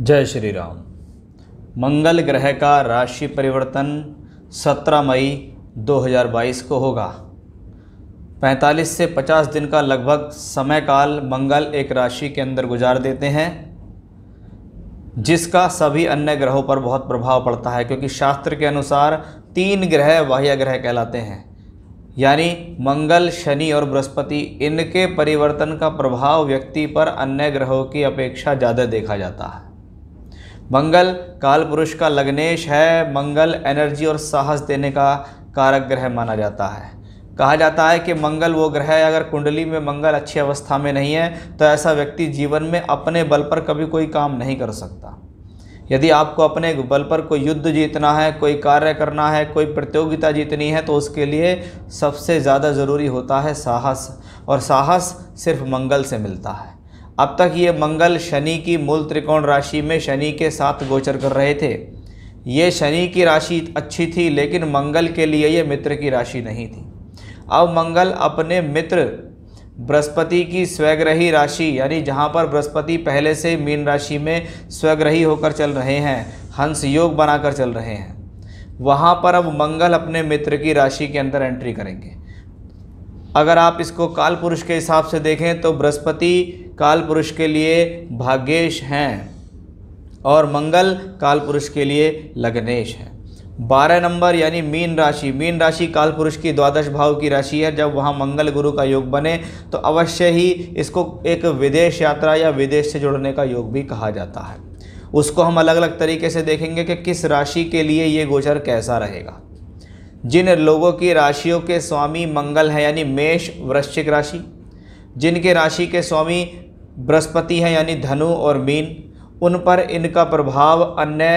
जय श्री राम मंगल ग्रह का राशि परिवर्तन 17 मई 2022 को होगा 45 से 50 दिन का लगभग समय काल मंगल एक राशि के अंदर गुजार देते हैं जिसका सभी अन्य ग्रहों पर बहुत प्रभाव पड़ता है क्योंकि शास्त्र के अनुसार तीन ग्रह बाह्य ग्रह कहलाते हैं यानी मंगल शनि और बृहस्पति इनके परिवर्तन का प्रभाव व्यक्ति पर अन्य ग्रहों की अपेक्षा ज़्यादा देखा जाता है मंगल काल पुरुष का लग्नेश है मंगल एनर्जी और साहस देने का कारक ग्रह माना जाता है कहा जाता है कि मंगल वो ग्रह है अगर कुंडली में मंगल अच्छी अवस्था में नहीं है तो ऐसा व्यक्ति जीवन में अपने बल पर कभी कोई काम नहीं कर सकता यदि आपको अपने बल पर कोई युद्ध जीतना है कोई कार्य करना है कोई प्रतियोगिता जीतनी है तो उसके लिए सबसे ज़्यादा ज़रूरी होता है साहस और साहस सिर्फ मंगल से मिलता है अब तक ये मंगल शनि की मूल त्रिकोण राशि में शनि के साथ गोचर कर रहे थे ये शनि की राशि अच्छी थी लेकिन मंगल के लिए ये मित्र की राशि नहीं थी अब मंगल अपने मित्र बृहस्पति की स्वग्रही राशि यानी जहाँ पर बृहस्पति पहले से मीन राशि में स्वग्रही होकर चल रहे हैं हंस योग बनाकर चल रहे हैं वहाँ पर अब मंगल अपने मित्र की राशि के अंदर एंट्री करेंगे अगर आप इसको काल पुरुष के हिसाब से देखें तो बृहस्पति काल पुरुष के लिए भाग्येश हैं और मंगल काल पुरुष के लिए लग्नेश है बारह नंबर यानी मीन राशि मीन राशि काल पुरुष की द्वादश भाव की राशि है जब वहाँ मंगल गुरु का योग बने तो अवश्य ही इसको एक विदेश यात्रा या विदेश से जुड़ने का योग भी कहा जाता है उसको हम अलग अलग तरीके से देखेंगे कि किस राशि के लिए ये गोचर कैसा रहेगा जिन लोगों की राशियों के स्वामी मंगल है यानी मेष वृश्चिक राशि जिनके राशि के स्वामी बृहस्पति हैं यानी धनु और मीन उन पर इनका प्रभाव अन्य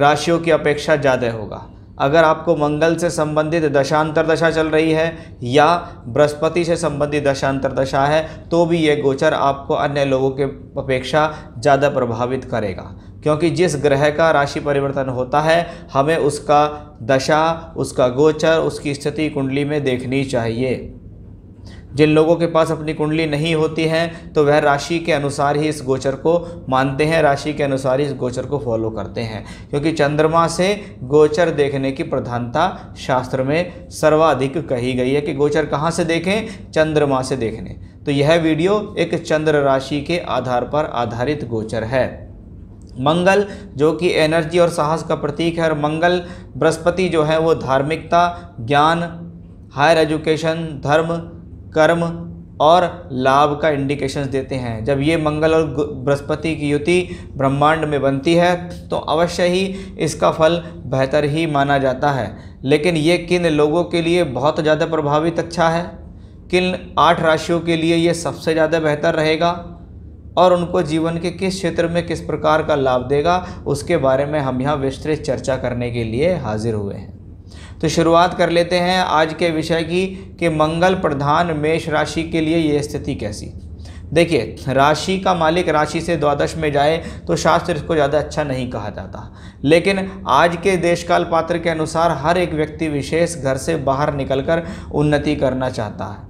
राशियों की अपेक्षा ज़्यादा होगा अगर आपको मंगल से संबंधित दशांतर दशा चल रही है या बृहस्पति से संबंधित दशांतर दशा है तो भी ये गोचर आपको अन्य लोगों के अपेक्षा ज़्यादा प्रभावित करेगा क्योंकि जिस ग्रह का राशि परिवर्तन होता है हमें उसका दशा उसका गोचर उसकी स्थिति कुंडली में देखनी चाहिए जिन लोगों के पास अपनी कुंडली नहीं होती है तो वह राशि के अनुसार ही इस गोचर को मानते हैं राशि के अनुसार ही इस गोचर को फॉलो करते हैं क्योंकि चंद्रमा से गोचर देखने की प्रधानता शास्त्र में सर्वाधिक कही गई है कि गोचर कहाँ से देखें चंद्रमा से देखने तो यह वीडियो एक चंद्र राशि के आधार पर आधारित गोचर है मंगल जो कि एनर्जी और साहस का प्रतीक है और मंगल बृहस्पति जो है वो धार्मिकता ज्ञान हायर एजुकेशन धर्म कर्म और लाभ का इंडिकेशंस देते हैं जब ये मंगल और बृहस्पति की युति ब्रह्मांड में बनती है तो अवश्य ही इसका फल बेहतर ही माना जाता है लेकिन ये किन लोगों के लिए बहुत ज़्यादा प्रभावित अच्छा है किन आठ राशियों के लिए ये सबसे ज़्यादा बेहतर रहेगा और उनको जीवन के किस क्षेत्र में किस प्रकार का लाभ देगा उसके बारे में हम यहाँ विस्तृत चर्चा करने के लिए हाजिर हुए हैं तो शुरुआत कर लेते हैं आज के विषय की कि मंगल प्रधान मेष राशि के लिए ये स्थिति कैसी देखिए राशि का मालिक राशि से द्वादश में जाए तो शास्त्र इसको ज़्यादा अच्छा नहीं कहा जाता लेकिन आज के देशकाल पात्र के अनुसार हर एक व्यक्ति विशेष घर से बाहर निकलकर उन्नति करना चाहता है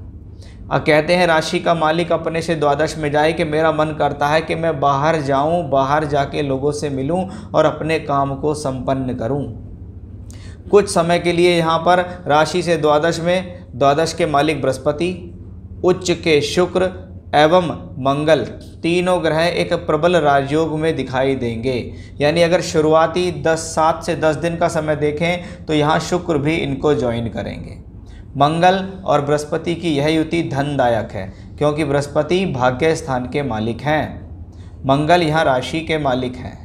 और कहते हैं राशि का मालिक अपने से द्वादश में जाए कि मेरा मन करता है कि मैं बाहर जाऊं बाहर जाके लोगों से मिलूं और अपने काम को संपन्न करूं कुछ समय के लिए यहाँ पर राशि से द्वादश में द्वादश के मालिक बृहस्पति उच्च के शुक्र एवं मंगल तीनों ग्रह एक प्रबल राजयोग में दिखाई देंगे यानी अगर शुरुआती दस सात से दस दिन का समय देखें तो यहाँ शुक्र भी इनको ज्वाइन करेंगे मंगल और बृहस्पति की यह युति धनदायक है क्योंकि बृहस्पति भाग्य स्थान के मालिक हैं मंगल यहाँ राशि के मालिक हैं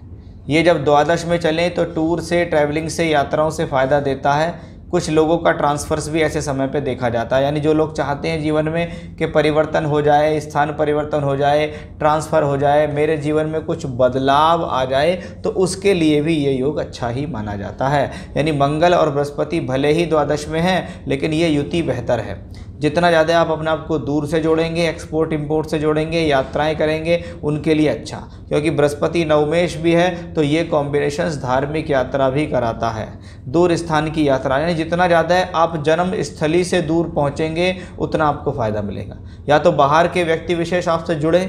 ये जब द्वादश में चलें तो टूर से ट्रैवलिंग से यात्राओं से फ़ायदा देता है कुछ लोगों का ट्रांसफ़र्स भी ऐसे समय पे देखा जाता है यानी जो लोग चाहते हैं जीवन में कि परिवर्तन हो जाए स्थान परिवर्तन हो जाए ट्रांसफ़र हो जाए मेरे जीवन में कुछ बदलाव आ जाए तो उसके लिए भी ये योग अच्छा ही माना जाता है यानी मंगल और बृहस्पति भले ही द्वादश में हैं लेकिन ये युति बेहतर है जितना ज़्यादा आप अपने आप को दूर से जोड़ेंगे एक्सपोर्ट इम्पोर्ट से जोड़ेंगे यात्राएं करेंगे उनके लिए अच्छा क्योंकि बृहस्पति नवमेश भी है तो ये कॉम्बिनेशन धार्मिक यात्रा भी कराता है दूर स्थान की यात्रा यानी जितना ज़्यादा आप जन्म स्थली से दूर पहुँचेंगे उतना आपको फ़ायदा मिलेगा या तो बाहर के व्यक्ति विशेष आपसे जुड़े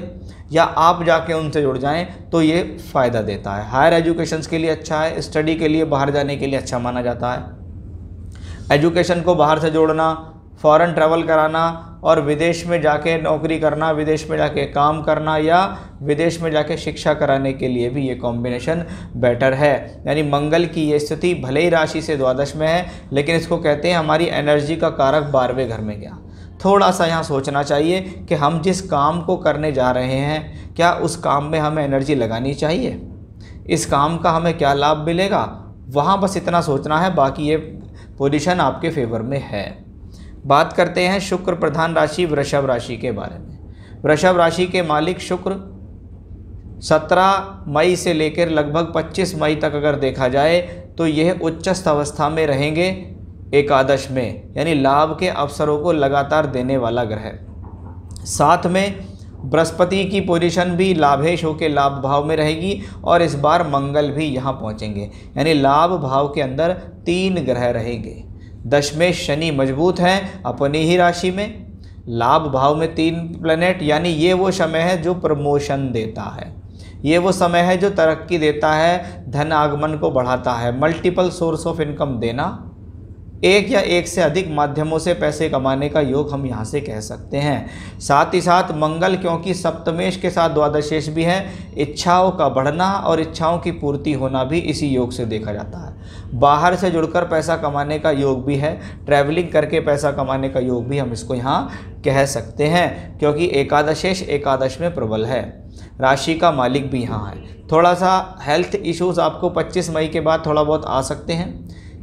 या आप जाके उनसे जुड़ जाएं तो ये फ़ायदा देता है हायर एजुकेशन के लिए अच्छा है स्टडी के लिए बाहर जाने के लिए अच्छा माना जाता है एजुकेशन को बाहर से जोड़ना फॉरेन ट्रैवल कराना और विदेश में जाके नौकरी करना विदेश में जाके काम करना या विदेश में जाके शिक्षा कराने के लिए भी ये कॉम्बिनेशन बेटर है यानी मंगल की ये स्थिति भले ही राशि से द्वादश में है लेकिन इसको कहते हैं हमारी एनर्जी का कारक बारहवें घर में गया थोड़ा सा यहाँ सोचना चाहिए कि हम जिस काम को करने जा रहे हैं क्या उस काम में हमें एनर्जी लगानी चाहिए इस काम का हमें क्या लाभ मिलेगा वहाँ बस इतना सोचना है बाकी ये पोजिशन आपके फेवर में है बात करते हैं शुक्र प्रधान राशि वृषभ राशि के बारे में वृषभ राशि के मालिक शुक्र 17 मई से लेकर लगभग 25 मई तक अगर देखा जाए तो यह उच्चस्थ अवस्था में रहेंगे एकादश में यानी लाभ के अवसरों को लगातार देने वाला ग्रह साथ में बृहस्पति की पोजीशन भी लाभेश होकर लाभ भाव में रहेगी और इस बार मंगल भी यहाँ पहुँचेंगे यानी लाभ भाव के अंदर तीन ग्रह रहेंगे दशमेश शनि मजबूत हैं अपनी ही राशि में लाभ भाव में तीन प्लेनेट यानी ये वो समय है जो प्रमोशन देता है ये वो समय है जो तरक्की देता है धन आगमन को बढ़ाता है मल्टीपल सोर्स ऑफ इनकम देना एक या एक से अधिक माध्यमों से पैसे कमाने का योग हम यहाँ से कह सकते हैं साथ ही साथ मंगल क्योंकि सप्तमेश के साथ द्वादशेश भी है इच्छाओं का बढ़ना और इच्छाओं की पूर्ति होना भी इसी योग से देखा जाता है बाहर से जुड़कर पैसा कमाने का योग भी है ट्रैवलिंग करके पैसा कमाने का योग भी हम इसको यहाँ कह सकते हैं क्योंकि एकादशेश एकादश में प्रबल है राशि का मालिक भी यहाँ है थोड़ा सा हेल्थ इश्यूज आपको 25 मई के बाद थोड़ा बहुत आ सकते हैं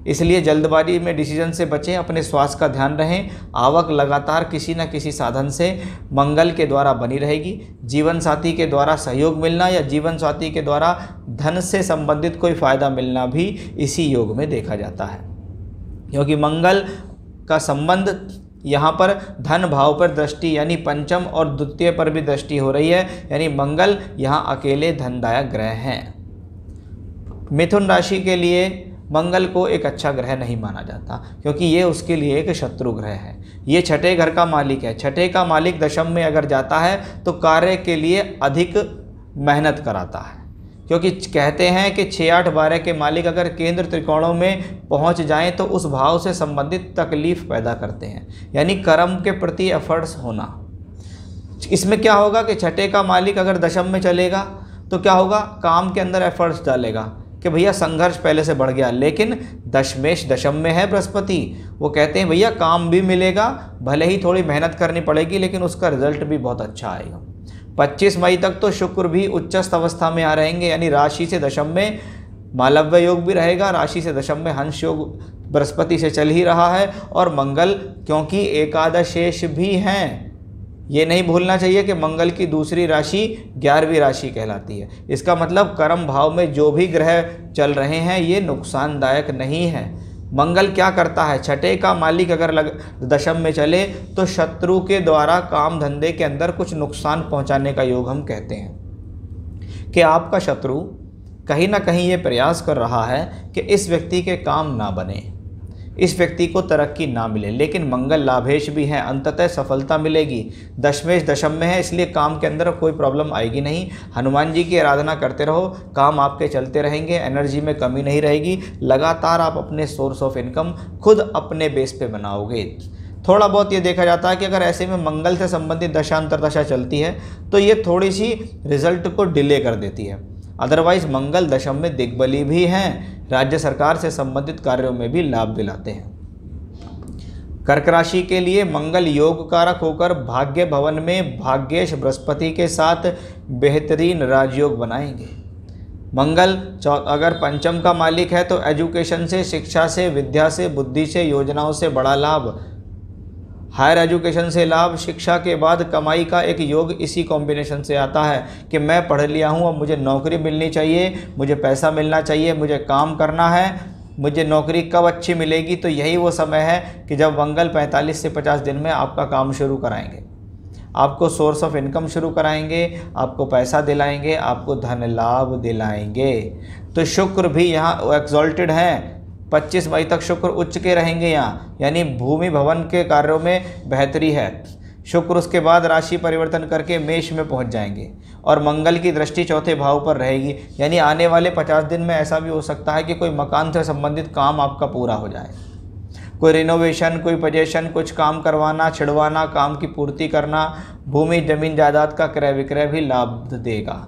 इसलिए जल्दबाजी में डिसीजन से बचें अपने स्वास्थ्य का ध्यान रहें आवक लगातार किसी न किसी साधन से मंगल के द्वारा बनी रहेगी जीवन साथी के द्वारा सहयोग मिलना या जीवन साथी के द्वारा धन से संबंधित कोई फ़ायदा मिलना भी इसी योग में देखा जाता है क्योंकि मंगल का संबंध यहाँ पर धन भाव पर दृष्टि यानी पंचम और द्वितीय पर भी दृष्टि हो रही है यानी मंगल यहाँ अकेले धनदायक ग्रह हैं मिथुन राशि के लिए मंगल को एक अच्छा ग्रह नहीं माना जाता क्योंकि ये उसके लिए एक शत्रु ग्रह है ये छठे घर का मालिक है छठे का मालिक दशम में अगर जाता है तो कार्य के लिए अधिक मेहनत कराता है क्योंकि कहते हैं कि छः आठ बारह के मालिक अगर केंद्र त्रिकोणों में पहुंच जाएं तो उस भाव से संबंधित तकलीफ पैदा करते हैं यानी कर्म के प्रति एफर्ट्स होना इसमें क्या होगा कि छठे का मालिक अगर दशम में चलेगा तो क्या होगा काम के अंदर एफर्ट्स डालेगा कि भैया संघर्ष पहले से बढ़ गया लेकिन दशमेश दशम में है बृहस्पति वो कहते हैं भैया काम भी मिलेगा भले ही थोड़ी मेहनत करनी पड़ेगी लेकिन उसका रिजल्ट भी बहुत अच्छा आएगा 25 मई तक तो शुक्र भी उच्चस्थ अवस्था में आ रहेंगे यानी राशि से दशम में मालव्य योग भी रहेगा राशि से दशम में हंस योग बृहस्पति से चल ही रहा है और मंगल क्योंकि एकादशेश भी हैं ये नहीं भूलना चाहिए कि मंगल की दूसरी राशि ग्यारहवीं राशि कहलाती है इसका मतलब कर्म भाव में जो भी ग्रह चल रहे हैं ये नुकसानदायक नहीं है मंगल क्या करता है छठे का मालिक अगर लग दशम में चले तो शत्रु के द्वारा काम धंधे के अंदर कुछ नुकसान पहुंचाने का योग हम कहते हैं कि आपका शत्रु कहीं ना कहीं ये प्रयास कर रहा है कि इस व्यक्ति के काम ना बने इस व्यक्ति को तरक्की ना मिले लेकिन मंगल लाभेश भी हैं अंततः सफलता मिलेगी दशमेश दशम में है इसलिए काम के अंदर कोई प्रॉब्लम आएगी नहीं हनुमान जी की आराधना करते रहो काम आपके चलते रहेंगे एनर्जी में कमी नहीं रहेगी लगातार आप अपने सोर्स ऑफ इनकम खुद अपने बेस पे बनाओगे थोड़ा बहुत ये देखा जाता है कि अगर ऐसे में मंगल से संबंधित दशांतर दशा चलती है तो ये थोड़ी सी रिजल्ट को डिले कर देती है अदरवाइज मंगल दशम में दिग्बली भी हैं राज्य सरकार से संबंधित कार्यों में भी लाभ दिलाते हैं कर्क राशि के लिए मंगल योग कारक होकर भाग्य भवन में भाग्येश बृहस्पति के साथ बेहतरीन राजयोग बनाएंगे मंगल अगर पंचम का मालिक है तो एजुकेशन से शिक्षा से विद्या से बुद्धि से योजनाओं से बड़ा लाभ हायर एजुकेशन से लाभ शिक्षा के बाद कमाई का एक योग इसी कॉम्बिनेशन से आता है कि मैं पढ़ लिया हूँ अब मुझे नौकरी मिलनी चाहिए मुझे पैसा मिलना चाहिए मुझे काम करना है मुझे नौकरी कब अच्छी मिलेगी तो यही वो समय है कि जब मंगल 45 से 50 दिन में आपका काम शुरू कराएंगे आपको सोर्स ऑफ इनकम शुरू कराएंगे आपको पैसा दिलाएंगे आपको धन लाभ दिलाएंगे तो शुक्र भी यहाँ एक्जॉल्टेड हैं 25 मई तक शुक्र उच्च के रहेंगे यहाँ यानी भूमि भवन के कार्यों में बेहतरी है शुक्र उसके बाद राशि परिवर्तन करके मेष में पहुंच जाएंगे और मंगल की दृष्टि चौथे भाव पर रहेगी यानी आने वाले 50 दिन में ऐसा भी हो सकता है कि कोई मकान से संबंधित काम आपका पूरा हो जाए कोई रिनोवेशन कोई पजेशन कुछ काम करवाना छिड़वाना काम की पूर्ति करना भूमि जमीन जायदाद का क्रय विक्रय भी लाभ देगा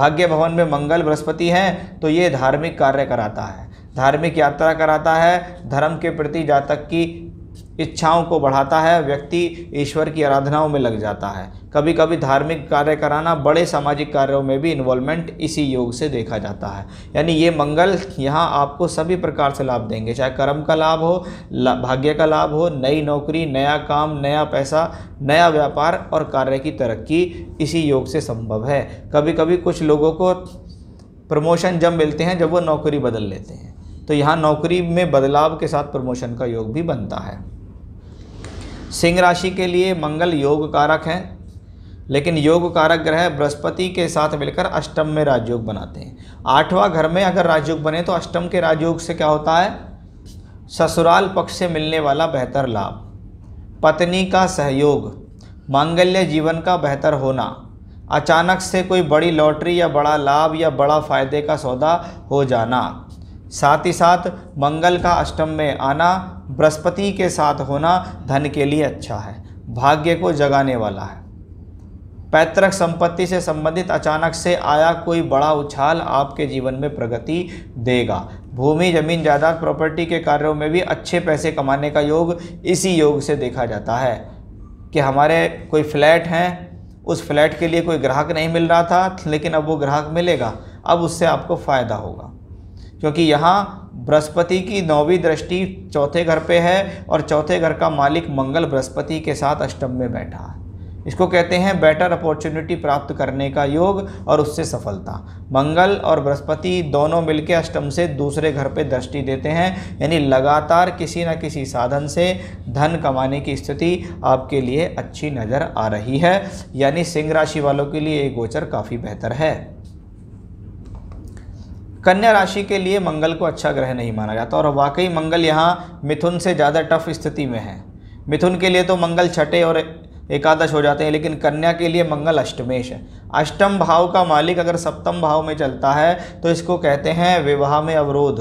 भाग्य भवन में मंगल बृहस्पति हैं तो ये धार्मिक कार्य कराता है धार्मिक यात्रा कराता है धर्म के प्रति जातक की इच्छाओं को बढ़ाता है व्यक्ति ईश्वर की आराधनाओं में लग जाता है कभी कभी धार्मिक कार्य कराना बड़े सामाजिक कार्यों में भी इन्वॉल्वमेंट इसी योग से देखा जाता है यानी ये मंगल यहाँ आपको सभी प्रकार से लाभ देंगे चाहे कर्म का लाभ हो भाग्य का लाभ हो नई नौकरी नया काम नया पैसा नया व्यापार और कार्य की तरक्की इसी योग से संभव है कभी कभी कुछ लोगों को प्रमोशन जब मिलते हैं जब वो नौकरी बदल लेते हैं तो यहाँ नौकरी में बदलाव के साथ प्रमोशन का योग भी बनता है सिंह राशि के लिए मंगल योग कारक हैं लेकिन योग कारक ग्रह बृहस्पति के साथ मिलकर अष्टम में राजयोग बनाते हैं आठवां घर में अगर राजयोग बने तो अष्टम के राजयोग से क्या होता है ससुराल पक्ष से मिलने वाला बेहतर लाभ पत्नी का सहयोग मांगल्य जीवन का बेहतर होना अचानक से कोई बड़ी लॉटरी या बड़ा लाभ या बड़ा फ़ायदे का सौदा हो जाना साथ ही साथ मंगल का अष्टम में आना बृहस्पति के साथ होना धन के लिए अच्छा है भाग्य को जगाने वाला है पैतृक संपत्ति से संबंधित अचानक से आया कोई बड़ा उछाल आपके जीवन में प्रगति देगा भूमि जमीन जायदाद प्रॉपर्टी के कार्यों में भी अच्छे पैसे कमाने का योग इसी योग से देखा जाता है कि हमारे कोई फ्लैट हैं उस फ्लैट के लिए कोई ग्राहक नहीं मिल रहा था लेकिन अब वो ग्राहक मिलेगा अब उससे आपको फ़ायदा होगा क्योंकि यहाँ बृहस्पति की नौवीं दृष्टि चौथे घर पे है और चौथे घर का मालिक मंगल बृहस्पति के साथ अष्टम में बैठा है इसको कहते हैं बेटर अपॉर्चुनिटी प्राप्त करने का योग और उससे सफलता मंगल और बृहस्पति दोनों मिलकर अष्टम से दूसरे घर पे दृष्टि देते हैं यानी लगातार किसी न किसी साधन से धन कमाने की स्थिति आपके लिए अच्छी नज़र आ रही है यानी सिंह राशि वालों के लिए ये गोचर काफ़ी बेहतर है कन्या राशि के लिए मंगल को अच्छा ग्रह नहीं माना जाता और वाकई मंगल यहाँ मिथुन से ज़्यादा टफ स्थिति में है मिथुन के लिए तो मंगल छठे और एकादश हो जाते हैं लेकिन कन्या के लिए मंगल अष्टमेश है अष्टम भाव का मालिक अगर सप्तम भाव में चलता है तो इसको कहते हैं विवाह में अवरोध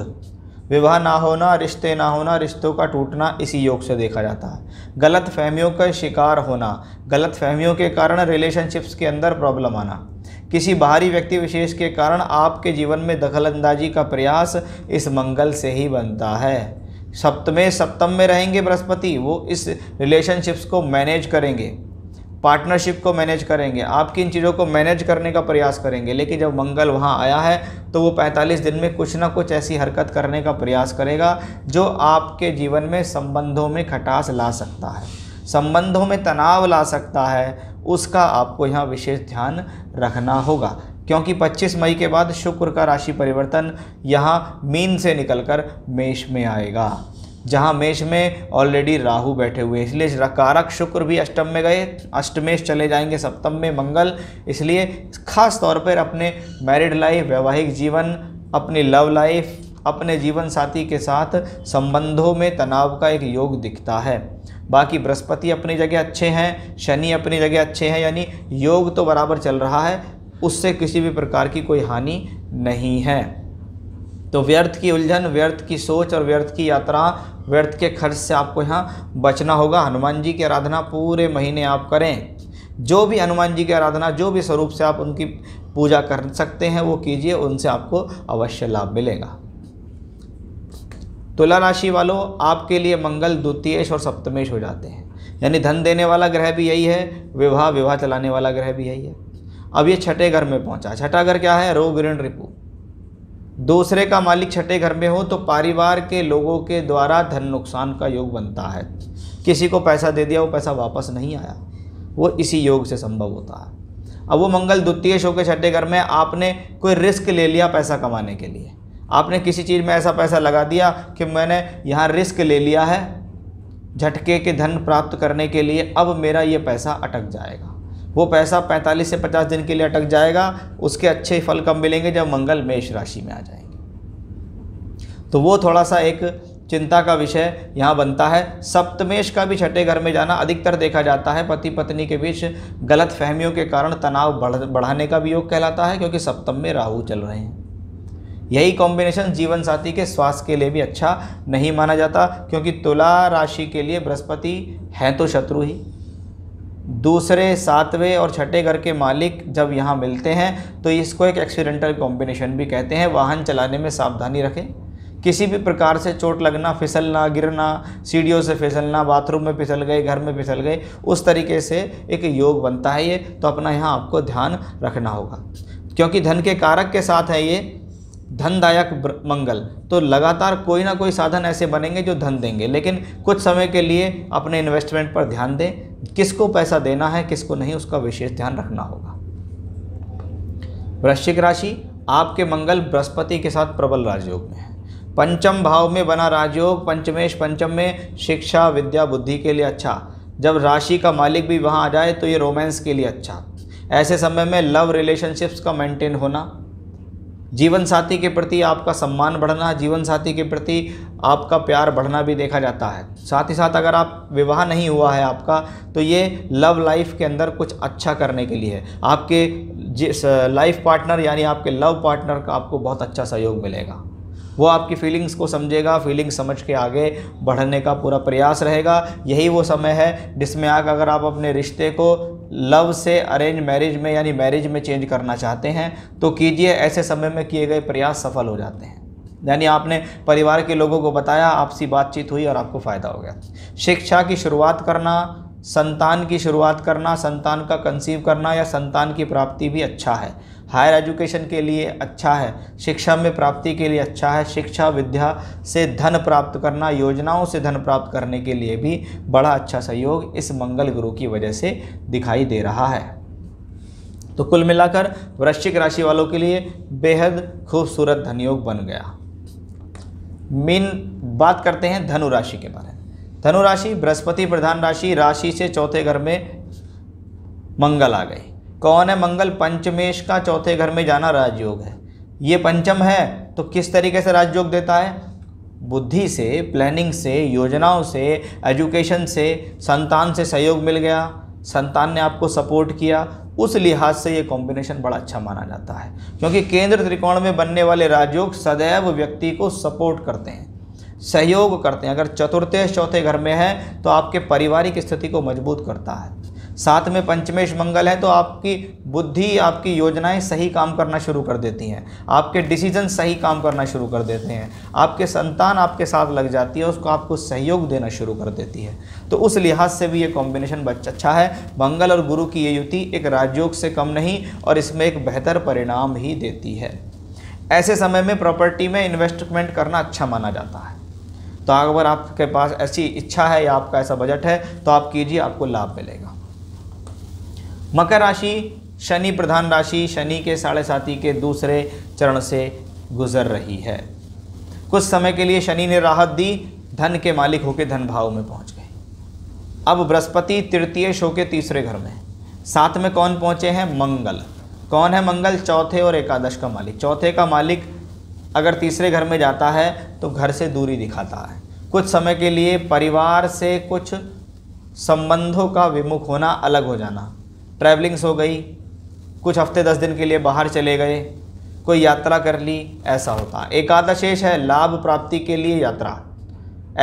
विवाह ना होना रिश्ते ना होना रिश्तों का टूटना इसी योग से देखा जाता है गलत फहमियों का शिकार होना गलत फहमियों के कारण रिलेशनशिप्स के अंदर प्रॉब्लम आना किसी बाहरी व्यक्ति विशेष के कारण आपके जीवन में दखलंदाजी का प्रयास इस मंगल से ही बनता है सप्तमे सप्तम में रहेंगे बृहस्पति वो इस रिलेशनशिप्स को मैनेज करेंगे पार्टनरशिप को मैनेज करेंगे आपकी इन चीज़ों को मैनेज करने का प्रयास करेंगे लेकिन जब मंगल वहाँ आया है तो वो 45 दिन में कुछ ना कुछ ऐसी हरकत करने का प्रयास करेगा जो आपके जीवन में संबंधों में खटास ला सकता है संबंधों में तनाव ला सकता है उसका आपको यहाँ विशेष ध्यान रखना होगा क्योंकि 25 मई के बाद शुक्र का राशि परिवर्तन यहाँ मीन से निकलकर मेष में आएगा जहाँ मेष में ऑलरेडी राहु बैठे हुए इसलिए कारक शुक्र भी अष्टम में गए अष्टमेश चले जाएंगे सप्तम में मंगल इसलिए खास तौर पर अपने मैरिड लाइफ वैवाहिक जीवन अपनी लव लाइफ अपने जीवन साथी के साथ संबंधों में तनाव का एक योग दिखता है बाकी बृहस्पति अपनी जगह अच्छे हैं शनि अपनी जगह अच्छे हैं यानी योग तो बराबर चल रहा है उससे किसी भी प्रकार की कोई हानि नहीं है तो व्यर्थ की उलझन व्यर्थ की सोच और व्यर्थ की यात्रा व्यर्थ के खर्च से आपको यहाँ बचना होगा हनुमान जी की आराधना पूरे महीने आप करें जो भी हनुमान जी की आराधना जो भी स्वरूप से आप उनकी पूजा कर सकते हैं वो कीजिए उनसे आपको अवश्य लाभ मिलेगा तुला राशि वालों आपके लिए मंगल द्वितीयेश और सप्तमेश हो जाते हैं यानी धन देने वाला ग्रह भी यही है विवाह विवाह चलाने वाला ग्रह भी यही है अब ये छठे घर में पहुंचा छठा घर क्या है रोग ऋण रिपु दूसरे का मालिक छठे घर में हो तो परिवार के लोगों के द्वारा धन नुकसान का योग बनता है किसी को पैसा दे दिया वो पैसा वापस नहीं आया वो इसी योग से संभव होता है अब वो मंगल द्वितीय शो के छठे घर में आपने कोई रिस्क ले लिया पैसा कमाने के लिए आपने किसी चीज़ में ऐसा पैसा लगा दिया कि मैंने यहाँ रिस्क ले लिया है झटके के धन प्राप्त करने के लिए अब मेरा ये पैसा अटक जाएगा वो पैसा 45 से 50 दिन के लिए अटक जाएगा उसके अच्छे फल कब मिलेंगे जब मंगल मेष राशि में आ जाएंगे तो वो थोड़ा सा एक चिंता का विषय यहाँ बनता है सप्तमेश का भी छठे घर में जाना अधिकतर देखा जाता है पति पत्नी के बीच गलत फहमियों के कारण तनाव बढ़ बढ़ाने का भी योग कहलाता है क्योंकि सप्तम में राहु चल रहे हैं यही कॉम्बिनेशन जीवन साथी के स्वास्थ्य के लिए भी अच्छा नहीं माना जाता क्योंकि तुला राशि के लिए बृहस्पति हैं तो शत्रु ही दूसरे सातवें और छठे घर के मालिक जब यहाँ मिलते हैं तो इसको एक एक्सीडेंटल कॉम्बिनेशन भी कहते हैं वाहन चलाने में सावधानी रखें किसी भी प्रकार से चोट लगना फिसलना गिरना सीढ़ियों से फिसलना बाथरूम में फिसल गए घर में फिसल गए उस तरीके से एक योग बनता है ये तो अपना यहाँ आपको ध्यान रखना होगा क्योंकि धन के कारक के साथ है ये धनदायक मंगल तो लगातार कोई ना कोई साधन ऐसे बनेंगे जो धन देंगे लेकिन कुछ समय के लिए अपने इन्वेस्टमेंट पर ध्यान दें किसको पैसा देना है किसको नहीं उसका विशेष ध्यान रखना होगा वृश्चिक राशि आपके मंगल बृहस्पति के साथ प्रबल राजयोग में है पंचम भाव में बना राजयोग पंचमेश पंचम में शिक्षा विद्या बुद्धि के लिए अच्छा जब राशि का मालिक भी वहाँ आ जाए तो ये रोमांस के लिए अच्छा ऐसे समय में लव रिलेशनशिप्स का मेंटेन होना जीवन साथी के प्रति आपका सम्मान बढ़ना जीवन साथी के प्रति आपका प्यार बढ़ना भी देखा जाता है साथ ही साथ अगर आप विवाह नहीं हुआ है आपका तो ये लव लाइफ के अंदर कुछ अच्छा करने के लिए है आपके जिस लाइफ पार्टनर यानी आपके लव पार्टनर का आपको बहुत अच्छा सहयोग मिलेगा वो आपकी फीलिंग्स को समझेगा फीलिंग्स समझ के आगे बढ़ने का पूरा प्रयास रहेगा यही वो समय है जिसमें आप अगर आप अपने रिश्ते को लव से अरेंज मैरिज में यानी मैरिज में चेंज करना चाहते हैं तो कीजिए ऐसे समय में किए गए प्रयास सफल हो जाते हैं यानी आपने परिवार के लोगों को बताया आपसी बातचीत हुई और आपको फ़ायदा हो गया शिक्षा की शुरुआत करना संतान की शुरुआत करना संतान का कंसीव करना या संतान की प्राप्ति भी अच्छा है हायर एजुकेशन के लिए अच्छा है शिक्षा में प्राप्ति के लिए अच्छा है शिक्षा विद्या से धन प्राप्त करना योजनाओं से धन प्राप्त करने के लिए भी बड़ा अच्छा सहयोग इस मंगल गुरु की वजह से दिखाई दे रहा है तो कुल मिलाकर वृश्चिक राशि वालों के लिए बेहद खूबसूरत धनयोग बन गया मीन बात करते हैं धनु राशि के बारे में धनु राशि बृहस्पति प्रधान राशि राशि से चौथे घर में मंगल आ गई कौन है मंगल पंचमेश का चौथे घर में जाना राजयोग है ये पंचम है तो किस तरीके से राजयोग देता है बुद्धि से प्लानिंग से योजनाओं से एजुकेशन से संतान से सहयोग मिल गया संतान ने आपको सपोर्ट किया उस लिहाज से ये कॉम्बिनेशन बड़ा अच्छा माना जाता है क्योंकि केंद्र त्रिकोण में बनने वाले राजयोग सदैव व्यक्ति को सपोर्ट करते हैं सहयोग करते हैं अगर चतुर्थेश चौथे घर में है तो आपके पारिवारिक स्थिति को मजबूत करता है साथ में पंचमेश मंगल है तो आपकी बुद्धि आपकी योजनाएं सही काम करना शुरू कर देती हैं आपके डिसीजन सही काम करना शुरू कर देते हैं आपके संतान आपके साथ लग जाती है उसको आपको सहयोग देना शुरू कर देती है तो उस लिहाज से भी ये कॉम्बिनेशन बच्चा अच्छा है मंगल और गुरु की ये युति एक राजयोग से कम नहीं और इसमें एक बेहतर परिणाम ही देती है ऐसे समय में प्रॉपर्टी में इन्वेस्टमेंट करना अच्छा माना जाता है तो अगर आपके पास ऐसी इच्छा है या आपका ऐसा बजट है तो आप कीजिए आपको लाभ मिलेगा मकर राशि शनि प्रधान राशि शनि के साढ़े साथी के दूसरे चरण से गुजर रही है कुछ समय के लिए शनि ने राहत दी धन के मालिक होकर धन भाव में पहुंच गए अब बृहस्पति तृतीय शो के तीसरे घर में साथ में कौन पहुंचे हैं मंगल कौन है मंगल चौथे और एकादश का मालिक चौथे का मालिक अगर तीसरे घर में जाता है तो घर से दूरी दिखाता है कुछ समय के लिए परिवार से कुछ संबंधों का विमुख होना अलग हो जाना ट्रैवलिंग्स हो गई कुछ हफ्ते दस दिन के लिए बाहर चले गए कोई यात्रा कर ली ऐसा होता है एकादशेष है लाभ प्राप्ति के लिए यात्रा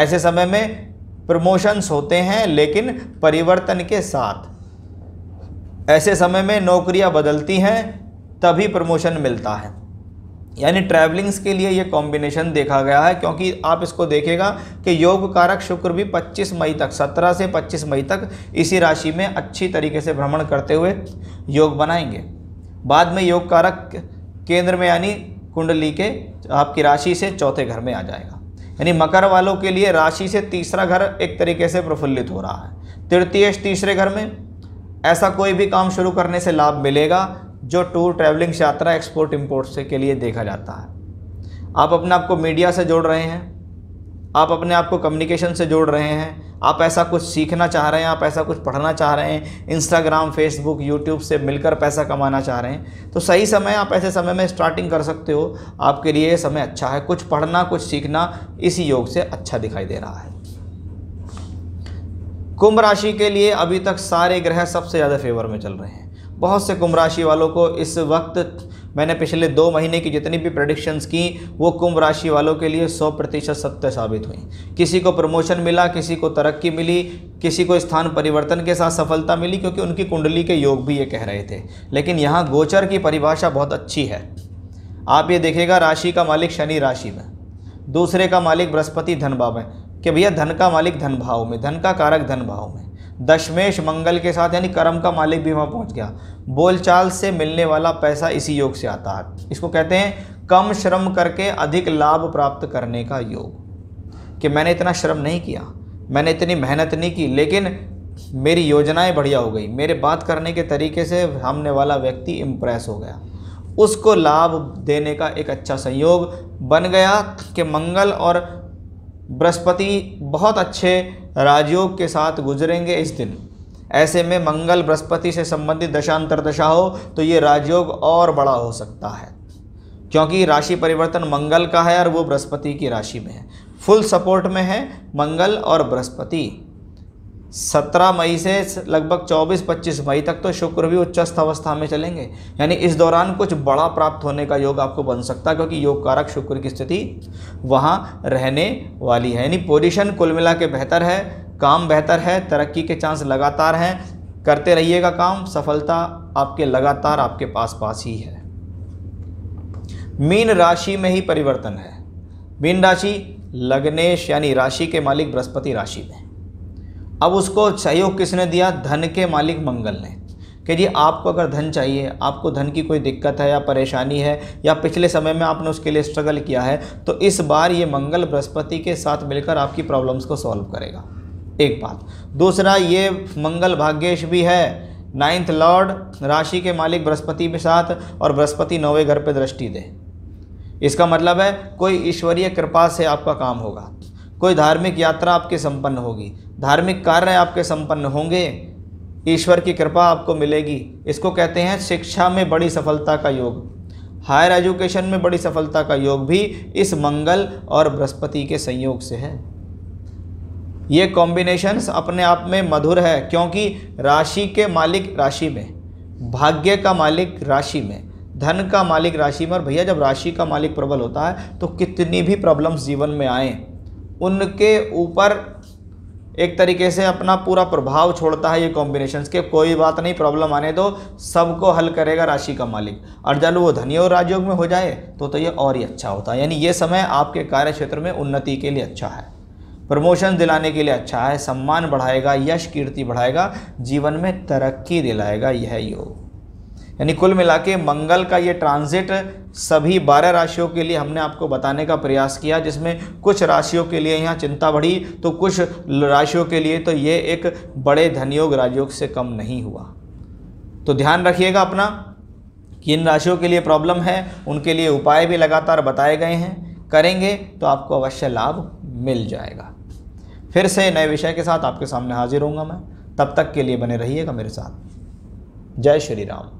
ऐसे समय में प्रमोशंस होते हैं लेकिन परिवर्तन के साथ ऐसे समय में नौकरियां बदलती हैं तभी प्रमोशन मिलता है यानी ट्रैवलिंग्स के लिए ये कॉम्बिनेशन देखा गया है क्योंकि आप इसको देखेगा कि योग कारक शुक्र भी 25 मई तक 17 से 25 मई तक इसी राशि में अच्छी तरीके से भ्रमण करते हुए योग बनाएंगे बाद में योग कारक केंद्र में यानी कुंडली के आपकी राशि से चौथे घर में आ जाएगा यानी मकर वालों के लिए राशि से तीसरा घर एक तरीके से प्रफुल्लित हो रहा है तृतीय तीसरे घर में ऐसा कोई भी काम शुरू करने से लाभ मिलेगा जो टूर ट्रैवलिंग यात्रा एक्सपोर्ट इम्पोर्ट से के लिए देखा जाता है आप अपने आप को मीडिया से जोड़ रहे हैं आप अपने आप को कम्युनिकेशन से जोड़ रहे हैं आप ऐसा कुछ सीखना चाह रहे हैं आप ऐसा कुछ पढ़ना चाह रहे हैं इंस्टाग्राम फेसबुक यूट्यूब से मिलकर पैसा कमाना चाह रहे हैं तो सही समय आप ऐसे समय में स्टार्टिंग कर सकते हो आपके लिए समय अच्छा है कुछ पढ़ना कुछ सीखना इस योग से अच्छा दिखाई दे रहा है कुंभ राशि के लिए अभी तक सारे ग्रह सबसे ज़्यादा फेवर में चल रहे हैं बहुत से कुंभ राशि वालों को इस वक्त मैंने पिछले दो महीने की जितनी भी प्रडिक्शंस की वो कुंभ राशि वालों के लिए सौ प्रतिशत सत्य साबित हुई किसी को प्रमोशन मिला किसी को तरक्की मिली किसी को स्थान परिवर्तन के साथ सफलता मिली क्योंकि उनकी कुंडली के योग भी ये कह रहे थे लेकिन यहाँ गोचर की परिभाषा बहुत अच्छी है आप ये देखेगा राशि का मालिक शनि राशि में दूसरे का मालिक बृहस्पति धन भाव में कि भैया धन का मालिक धन भाव में धन का कारक धन भाव में दशमेश मंगल के साथ यानी कर्म का मालिक भी वहाँ पहुँच गया बोलचाल से मिलने वाला पैसा इसी योग से आता है इसको कहते हैं कम श्रम करके अधिक लाभ प्राप्त करने का योग कि मैंने इतना श्रम नहीं किया मैंने इतनी मेहनत नहीं की लेकिन मेरी योजनाएं बढ़िया हो गई मेरे बात करने के तरीके से सामने वाला व्यक्ति इम्प्रेस हो गया उसको लाभ देने का एक अच्छा संयोग बन गया कि मंगल और बृहस्पति बहुत अच्छे राजयोग के साथ गुजरेंगे इस दिन ऐसे में मंगल बृहस्पति से संबंधित दशांतर दशा हो तो ये राजयोग और बड़ा हो सकता है क्योंकि राशि परिवर्तन मंगल का है और वो बृहस्पति की राशि में है फुल सपोर्ट में है मंगल और बृहस्पति सत्रह मई से लगभग चौबीस पच्चीस मई तक तो शुक्र भी उच्चस्थ अवस्था में चलेंगे यानी इस दौरान कुछ बड़ा प्राप्त होने का योग आपको बन सकता है क्योंकि योग कारक शुक्र की स्थिति वहाँ रहने वाली है यानी पोजीशन कुल मिला के बेहतर है काम बेहतर है तरक्की के चांस लगातार हैं करते रहिएगा काम सफलता आपके लगातार आपके पास पास ही है मीन राशि में ही परिवर्तन है मीन राशि लग्नेश यानी राशि के मालिक बृहस्पति राशि में अब उसको सहयोग किसने दिया धन के मालिक मंगल ने कि जी आपको अगर धन चाहिए आपको धन की कोई दिक्कत है या परेशानी है या पिछले समय में आपने उसके लिए स्ट्रगल किया है तो इस बार ये मंगल बृहस्पति के साथ मिलकर आपकी प्रॉब्लम्स को सॉल्व करेगा एक बात दूसरा ये मंगल भाग्येश भी है नाइन्थ लॉर्ड राशि के मालिक बृहस्पति के साथ और बृहस्पति नौवे घर पर दृष्टि दे इसका मतलब है कोई ईश्वरीय कृपा से आपका काम होगा कोई धार्मिक यात्रा आपके संपन्न होगी धार्मिक कार्य आपके संपन्न होंगे ईश्वर की कृपा आपको मिलेगी इसको कहते हैं शिक्षा में बड़ी सफलता का योग हायर एजुकेशन में बड़ी सफलता का योग भी इस मंगल और बृहस्पति के संयोग से है ये कॉम्बिनेशंस अपने आप में मधुर है क्योंकि राशि के मालिक राशि में भाग्य का मालिक राशि में धन का मालिक राशि में और भैया जब राशि का मालिक प्रबल होता है तो कितनी भी प्रॉब्लम्स जीवन में आएँ उनके ऊपर एक तरीके से अपना पूरा प्रभाव छोड़ता है ये कॉम्बिनेशन के कोई बात नहीं प्रॉब्लम आने दो सबको हल करेगा राशि का मालिक और जब वो धनी और राजयोग में हो जाए तो तो ये और ही अच्छा होता है यानी ये समय आपके कार्य क्षेत्र में उन्नति के लिए अच्छा है प्रमोशन दिलाने के लिए अच्छा है सम्मान बढ़ाएगा यश कीर्ति बढ़ाएगा जीवन में तरक्की दिलाएगा यह योग यानी कुल मिला के मंगल का ये ट्रांजिट सभी 12 राशियों के लिए हमने आपको बताने का प्रयास किया जिसमें कुछ राशियों के लिए यहाँ चिंता बढ़ी तो कुछ राशियों के लिए तो ये एक बड़े धनयोग राजयोग से कम नहीं हुआ तो ध्यान रखिएगा अपना कि इन राशियों के लिए प्रॉब्लम है उनके लिए उपाय भी लगातार बताए गए हैं करेंगे तो आपको अवश्य लाभ मिल जाएगा फिर से नए विषय के साथ आपके सामने हाजिर होंगे मैं तब तक के लिए बने रहिएगा मेरे साथ जय श्री राम